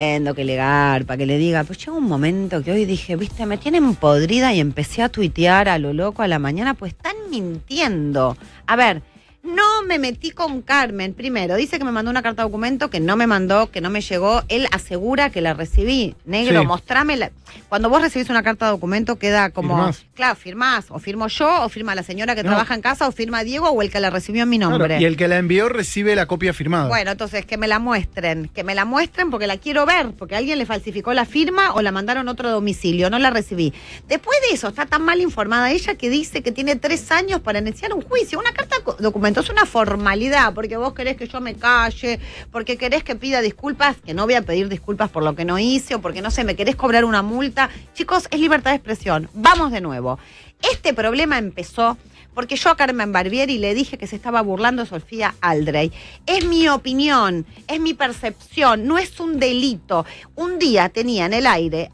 que le garpa, que le diga, pues llega un momento que hoy dije, viste, me tienen podrida y empecé a tuitear a lo loco a la mañana, pues están mintiendo. A ver, no me metí con Carmen? Primero, dice que me mandó una carta de documento que no me mandó, que no me llegó. Él asegura que la recibí. Negro, sí. la... Cuando vos recibís una carta de documento queda como... Claro, firmás. O firmo yo, o firma la señora que trabaja en casa, o firma Diego, o el que la recibió en mi nombre. y el que la envió recibe la copia firmada. Bueno, entonces que me la muestren. Que me la muestren porque la quiero ver. Porque alguien le falsificó la firma o la mandaron a otro domicilio. No la recibí. Después de eso, está tan mal informada ella que dice que tiene tres años para iniciar un juicio. Una carta de documento es una foto formalidad, porque vos querés que yo me calle, porque querés que pida disculpas, que no voy a pedir disculpas por lo que no hice o porque no sé, me querés cobrar una multa. Chicos, es libertad de expresión. Vamos de nuevo. Este problema empezó porque yo a Carmen Barbieri le dije que se estaba burlando Sofía Aldrey. Es mi opinión, es mi percepción, no es un delito. Un día tenía en el aire